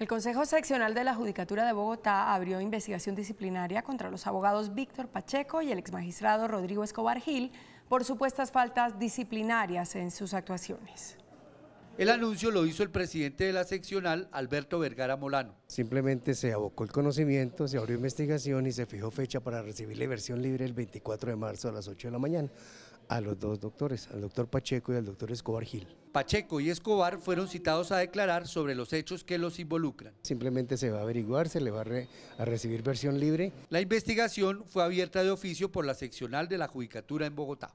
El Consejo Seccional de la Judicatura de Bogotá abrió investigación disciplinaria contra los abogados Víctor Pacheco y el exmagistrado Rodrigo Escobar Gil por supuestas faltas disciplinarias en sus actuaciones. El anuncio lo hizo el presidente de la seccional, Alberto Vergara Molano. Simplemente se abocó el conocimiento, se abrió investigación y se fijó fecha para recibir la versión libre el 24 de marzo a las 8 de la mañana a los dos doctores, al doctor Pacheco y al doctor Escobar Gil. Pacheco y Escobar fueron citados a declarar sobre los hechos que los involucran. Simplemente se va a averiguar, se le va a, a, recibir versión libre. La investigación fue abierta de oficio por la seccional de la Judicatura en Bogotá.